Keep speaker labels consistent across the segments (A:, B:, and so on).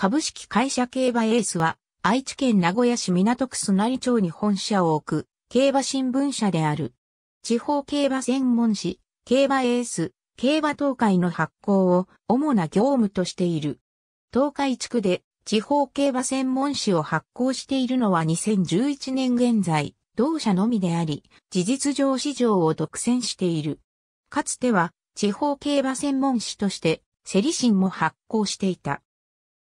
A: 株式会社競馬エースは、愛知県名古屋市港区砂利町に本社を置く、競馬新聞社である。地方競馬専門誌、競馬エース、競馬東海の発行を主な業務としている。東海地区で地方競馬専門誌を発行しているのは2011年現在、同社のみであり、事実上市場を独占している。かつては地方競馬専門誌として、セリシンも発行していた。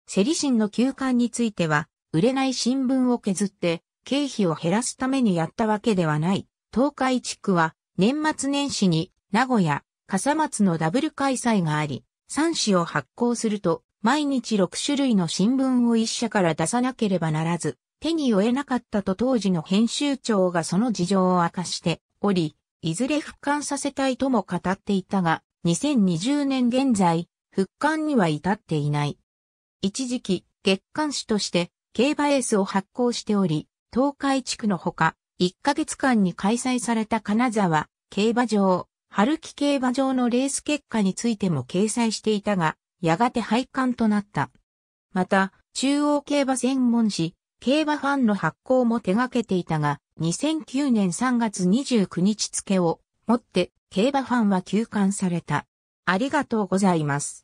A: セリシンの休刊については、売れない新聞を削って、経費を減らすためにやったわけではない。東海地区は、年末年始に、名古屋、笠松のダブル開催があり、3紙を発行すると、毎日6種類の新聞を一社から出さなければならず、手に負えなかったと当時の編集長がその事情を明かしており、いずれ復刊させたいとも語っていたが、2020年現在、復刊には至っていない。一時期、月刊誌として、競馬エースを発行しており、東海地区のほか、1ヶ月間に開催された金沢、競馬場、春木競馬場のレース結果についても掲載していたが、やがて廃刊となった。また、中央競馬専門誌、競馬ファンの発行も手掛けていたが、2009年3月29日付をもって、競馬ファンは休刊された。ありがとうございます。